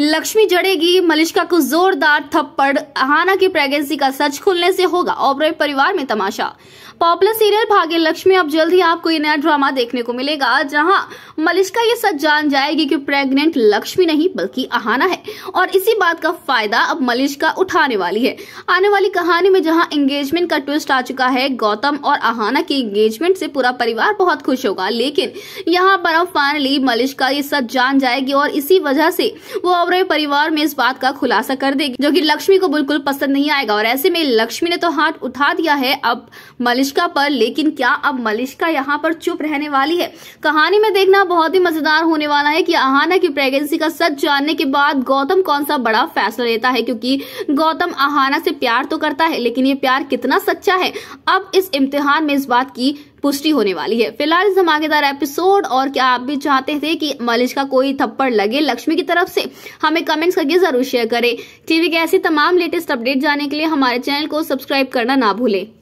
लक्ष्मी जड़ेगी मलिश्का को जोरदार थप्पड़ हाना की प्रेगनेंसी का सच खुलने से होगा ओबरे परिवार में तमाशा पॉपुलर सीरियल भाग्य लक्ष्मी अब जल्द ही आपको ये नया ड्रामा देखने को मिलेगा जहां मलिश्का ये सच जान जाएगी कि प्रेग्नेंट लक्ष्मी नहीं बल्कि आहाना है और इसी बात का फायदा अब मलिश्का उठाने वाली है आने वाली कहानी में जहां एंगेजमेंट का ट्विस्ट आ चुका है गौतम और आहाना की एंगेजमेंट से पूरा परिवार बहुत खुश होगा लेकिन यहाँ पर अब फाइनली मलिश्का ये सच जान जाएगी और इसी वजह से वो और परिवार में इस बात का खुलासा कर देगी जो की लक्ष्मी को बिल्कुल पसंद नहीं आएगा और ऐसे में लक्ष्मी ने तो हाथ उठा दिया है अब मलिश मलिश्का पर लेकिन क्या अब मलिश्का यहाँ पर चुप रहने वाली है कहानी में देखना बहुत ही मजेदार होने वाला है कि आहाना की प्रेगनेंसी का सच जानने के बाद गौतम कौन सा बड़ा फैसला लेता है क्योंकि गौतम आहाना से प्यार तो करता है लेकिन ये प्यार कितना सच्चा है अब इस इम्तिहान में इस बात की पुष्टि होने वाली है फिलहाल इस धमाकेदार एपिसोड और क्या आप भी चाहते थे कि मलिश का कोई थप्पड़ लगे लक्ष्मी की तरफ से हमें कमेंट्स करके जरूर शेयर करें टीवी के ऐसी तमाम लेटेस्ट अपडेट जाने के लिए हमारे चैनल को सब्सक्राइब करना ना भूलें